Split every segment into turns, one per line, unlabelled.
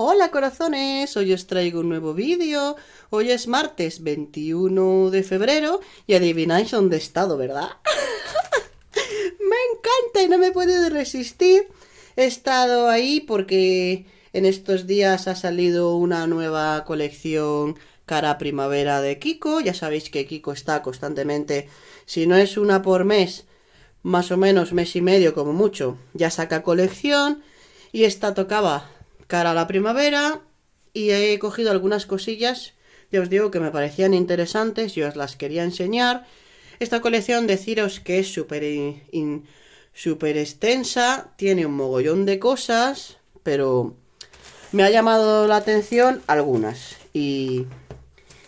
Hola corazones, hoy os traigo un nuevo vídeo. Hoy es martes 21 de febrero y adivináis dónde he estado, ¿verdad? me encanta y no me puedo resistir. He estado ahí porque en estos días ha salido una nueva colección cara primavera de Kiko. Ya sabéis que Kiko está constantemente, si no es una por mes, más o menos mes y medio como mucho, ya saca colección. Y esta tocaba cara a la primavera y he cogido algunas cosillas, ya os digo que me parecían interesantes yo os las quería enseñar. Esta colección deciros que es súper super extensa, tiene un mogollón de cosas, pero me ha llamado la atención algunas y,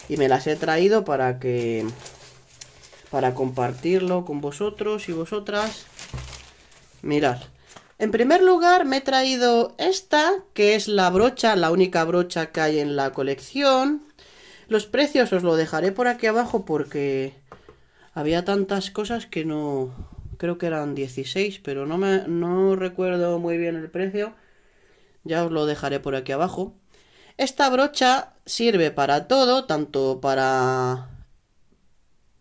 y me las he traído para que para compartirlo con vosotros y vosotras. Mirad, en primer lugar, me he traído esta, que es la brocha, la única brocha que hay en la colección. Los precios os lo dejaré por aquí abajo porque había tantas cosas que no... Creo que eran 16, pero no, me, no recuerdo muy bien el precio. Ya os lo dejaré por aquí abajo. Esta brocha sirve para todo, tanto para...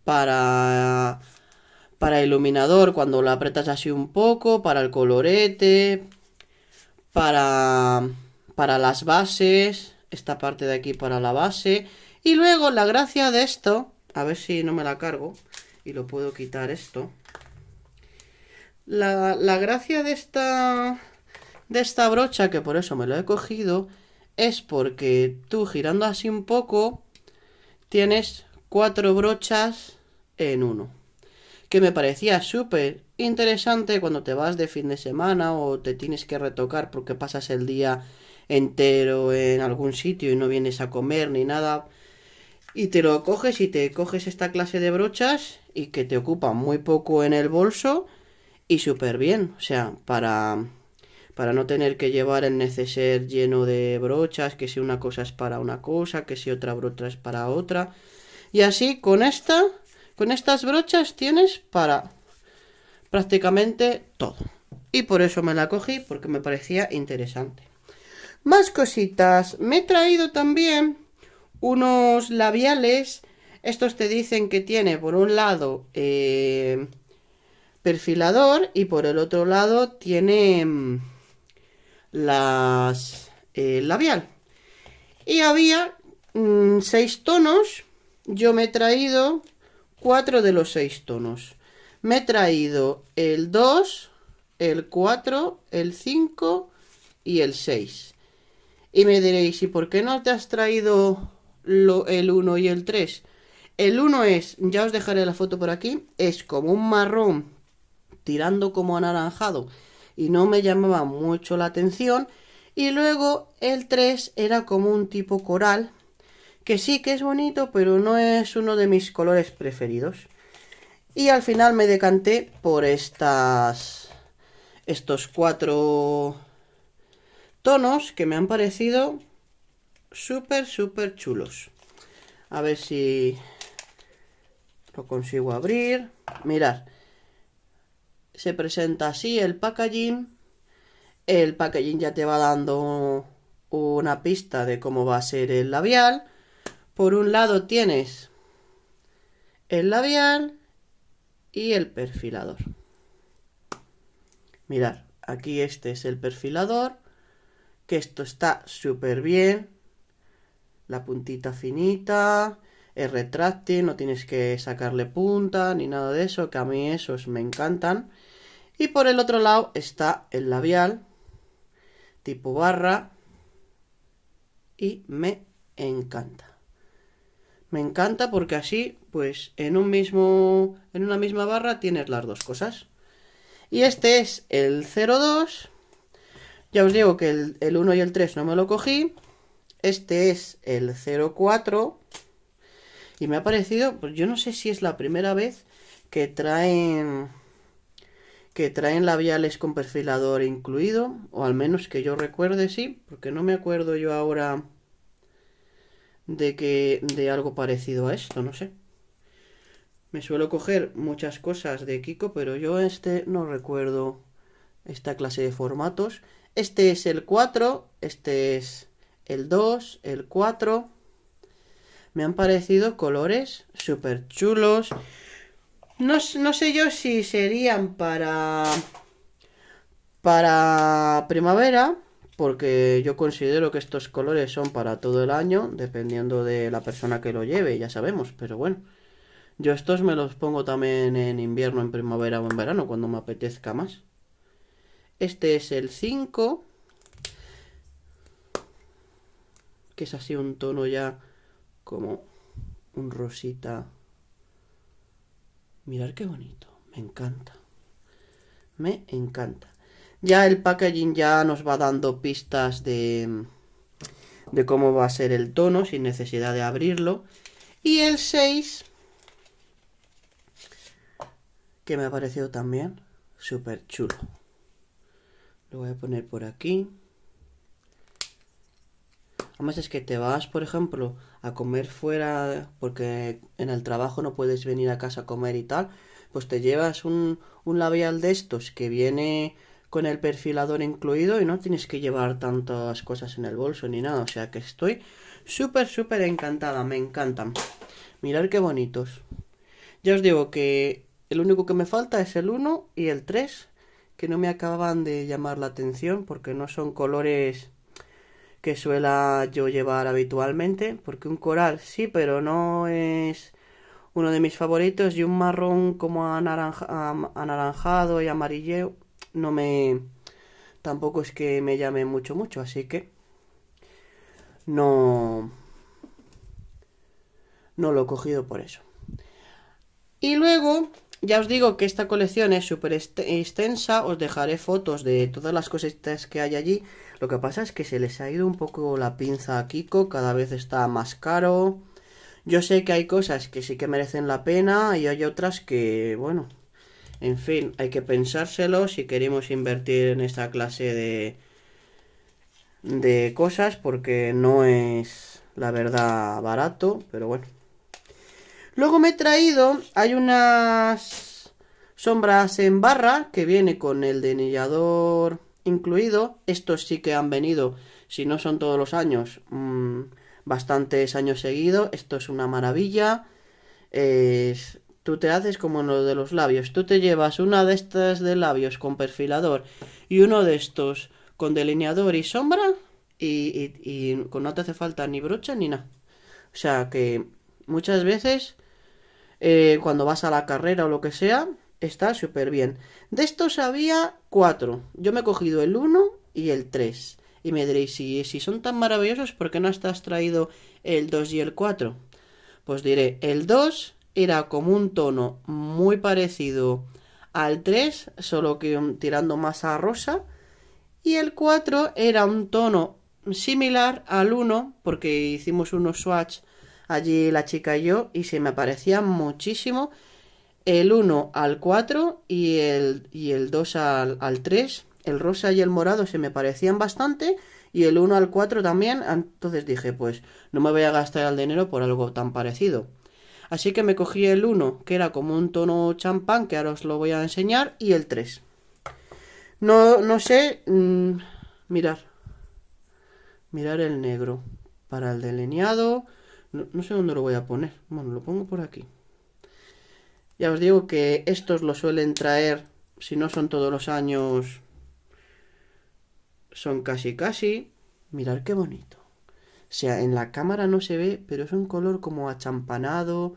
para para iluminador cuando lo apretas así un poco, para el colorete, para, para las bases, esta parte de aquí para la base. Y luego la gracia de esto, a ver si no me la cargo y lo puedo quitar esto. La, la gracia de esta, de esta brocha, que por eso me lo he cogido, es porque tú girando así un poco, tienes cuatro brochas en uno que me parecía súper interesante cuando te vas de fin de semana o te tienes que retocar porque pasas el día entero en algún sitio y no vienes a comer ni nada. Y te lo coges y te coges esta clase de brochas y que te ocupa muy poco en el bolso y súper bien. O sea, para, para no tener que llevar el neceser lleno de brochas, que si una cosa es para una cosa, que si otra brocha es para otra. Y así con esta con estas brochas tienes para prácticamente todo. Y por eso me la cogí, porque me parecía interesante. Más cositas. Me he traído también unos labiales. Estos te dicen que tiene por un lado eh, perfilador y por el otro lado tiene mm, las eh, labial. Y había mm, seis tonos. Yo me he traído cuatro de los seis tonos. Me he traído el 2, el 4, el 5 y el 6. Y me diréis, ¿y por qué no te has traído el 1 y el 3? El 1 es, ya os dejaré la foto por aquí, es como un marrón tirando como anaranjado y no me llamaba mucho la atención. Y luego el 3 era como un tipo coral que sí que es bonito, pero no es uno de mis colores preferidos. Y al final me decanté por estas estos cuatro tonos que me han parecido súper, súper chulos. A ver si lo consigo abrir. Mirad, se presenta así el packaging. El packaging ya te va dando una pista de cómo va a ser el labial por un lado tienes el labial y el perfilador. Mirad, aquí este es el perfilador, que esto está súper bien. La puntita finita, el retráctil, no tienes que sacarle punta ni nada de eso, que a mí esos me encantan. Y por el otro lado está el labial, tipo barra, y me encanta. Me encanta porque así, pues en un mismo en una misma barra tienes las dos cosas. Y este es el 02. Ya os digo que el, el 1 y el 3 no me lo cogí. Este es el 04. Y me ha parecido, pues yo no sé si es la primera vez que traen que traen labiales con perfilador incluido, o al menos que yo recuerde sí, porque no me acuerdo yo ahora de que de algo parecido a esto, no sé. Me suelo coger muchas cosas de Kiko, pero yo este no recuerdo esta clase de formatos. Este es el 4, este es el 2, el 4. Me han parecido colores súper chulos. No, no, sé yo si serían para... Para primavera porque yo considero que estos colores son para todo el año, dependiendo de la persona que lo lleve, ya sabemos, pero bueno. Yo estos me los pongo también en invierno, en primavera o en verano, cuando me apetezca más. Este es el 5, que es así un tono ya como un rosita. Mirar qué bonito, me encanta. Me encanta. Ya el packaging ya nos va dando pistas de, de cómo va a ser el tono sin necesidad de abrirlo. Y el 6, que me ha parecido también súper chulo. Lo voy a poner por aquí. Además es que te vas, por ejemplo, a comer fuera porque en el trabajo no puedes venir a casa a comer y tal. Pues te llevas un, un labial de estos que viene con el perfilador incluido y no tienes que llevar tantas cosas en el bolso ni nada. O sea que estoy súper, súper encantada. Me encantan. Mirad qué bonitos. Ya os digo que el único que me falta es el 1 y el 3, que no me acaban de llamar la atención porque no son colores que suela yo llevar habitualmente, porque un coral sí, pero no es uno de mis favoritos y un marrón como anaranjado y amarilleo no me... Tampoco es que me llame mucho, mucho, así que... No... No lo he cogido por eso. Y luego, ya os digo que esta colección es súper extensa, os dejaré fotos de todas las cositas que hay allí. Lo que pasa es que se les ha ido un poco la pinza a Kiko, cada vez está más caro. Yo sé que hay cosas que sí que merecen la pena y hay otras que, bueno, en fin, hay que pensárselo si queremos invertir en esta clase de, de cosas porque no es la verdad barato, pero bueno. Luego me he traído, hay unas sombras en barra que viene con el denillador incluido. Estos sí que han venido, si no son todos los años, mm, bastantes años seguidos. Esto es una maravilla. Es tú te haces como lo de los labios. Tú te llevas una de estas de labios con perfilador y uno de estos con delineador y sombra y, no te hace falta ni brocha ni nada. O sea que muchas veces eh, cuando vas a la carrera o lo que sea, está súper bien. De estos había cuatro. Yo me he cogido el 1 y el 3. Y me diréis, si, si son tan maravillosos, ¿por qué no estás traído el 2 y el 4? Pues diré, el 2 era como un tono muy parecido al 3, solo que tirando más a rosa. Y el 4 era un tono similar al 1, porque hicimos unos swatch allí la chica y yo, y se me parecían muchísimo el 1 al 4 y el, y el 2 al 3. El rosa y el morado se me parecían bastante y el 1 al 4 también. Entonces dije, pues no me voy a gastar el dinero por algo tan parecido. Así que me cogí el 1, que era como un tono champán, que ahora os lo voy a enseñar, y el 3. No, sé, mm, mirar. Mirar el negro para el delineado. No, sé dónde lo voy a poner. Bueno, lo pongo por aquí. Ya os digo que estos lo suelen traer, si no son todos los años, son casi casi. Mirar qué bonito o sea, en la cámara no se ve, pero es un color como achampanado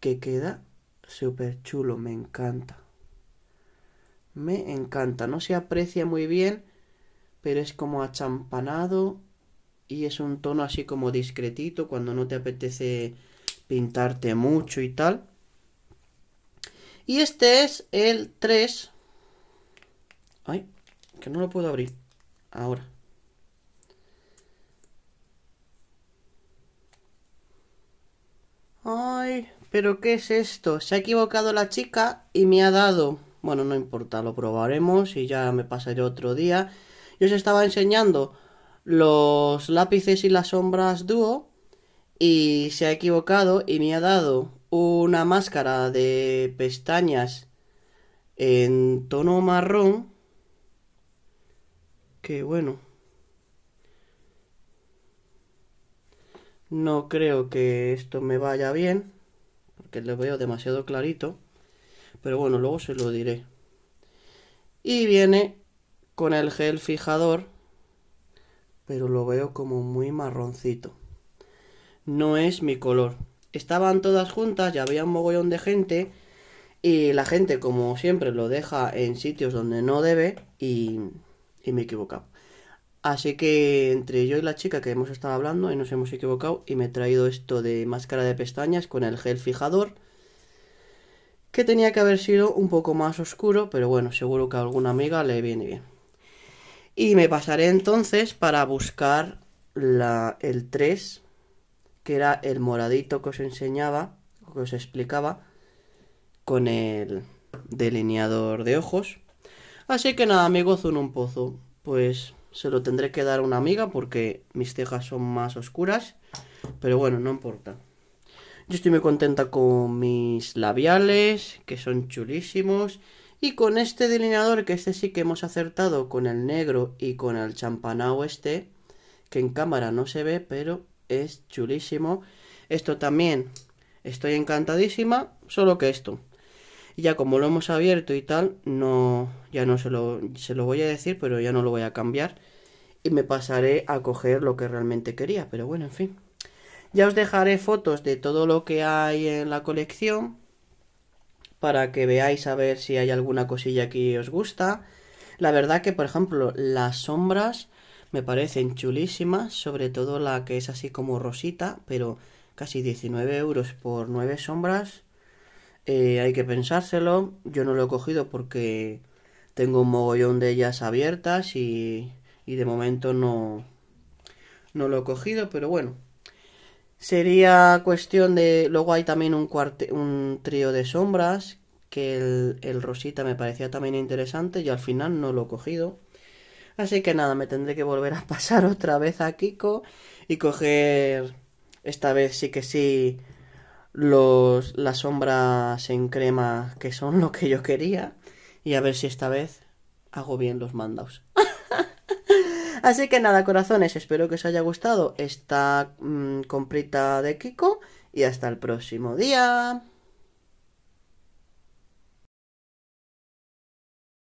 que queda súper chulo, me encanta. Me encanta, no se aprecia muy bien, pero es como achampanado y es un tono así como discretito cuando no te apetece pintarte mucho y tal. Y este es el 3. Ay, que no lo puedo abrir. Ahora. ¿Pero qué es esto? Se ha equivocado la chica y me ha dado. Bueno, no importa, lo probaremos y ya me pasaré otro día. Yo os estaba enseñando los lápices y las sombras dúo y se ha equivocado y me ha dado una máscara de pestañas en tono marrón. Que bueno. No creo que esto me vaya bien que le veo demasiado clarito. Pero bueno, luego se lo diré. Y viene con el gel fijador, pero lo veo como muy marroncito. No es mi color. Estaban todas juntas, ya había un mogollón de gente. Y la gente, como siempre, lo deja en sitios donde no debe y, y me he Así que entre yo y la chica que hemos estado hablando y nos hemos equivocado y me he traído esto de máscara de pestañas con el gel fijador que tenía que haber sido un poco más oscuro, pero bueno, seguro que a alguna amiga le viene bien. Y me pasaré entonces para buscar el 3, que era el moradito que os enseñaba, que os explicaba, con el delineador de ojos. Así que nada, amigos, un pozo. Pues se lo tendré que dar a una amiga porque mis cejas son más oscuras. Pero bueno, no importa. Yo estoy muy contenta con mis labiales, que son chulísimos. Y con este delineador, que este sí que hemos acertado con el negro y con el champanao este, que en cámara no se ve, pero es chulísimo. Esto también estoy encantadísima, solo que esto. ya como lo hemos abierto y tal, no ya no se lo, se lo voy a decir, pero ya no lo voy a cambiar y me pasaré a coger lo que realmente quería, pero bueno, en fin. Ya os dejaré fotos de todo lo que hay en la colección para que veáis a ver si hay alguna cosilla que os gusta. La verdad que, por ejemplo, las sombras me parecen chulísimas, sobre todo la que es así como rosita, pero casi 19 euros por 9 sombras. Eh, hay que pensárselo. Yo no lo he cogido porque tengo un mogollón de ellas abiertas y y de momento no, no lo he cogido, pero bueno. Sería cuestión de... Luego hay también un, un trío de sombras, que el, rosita me parecía también interesante y al final no lo he cogido. Así que nada, me tendré que volver a pasar otra vez a Kiko y coger esta vez sí que sí los, las sombras en crema que son lo que yo quería y a ver si esta vez hago bien los mandaus Así que nada, corazones, espero que os haya gustado esta mm, comprita de Kiko y hasta el próximo día.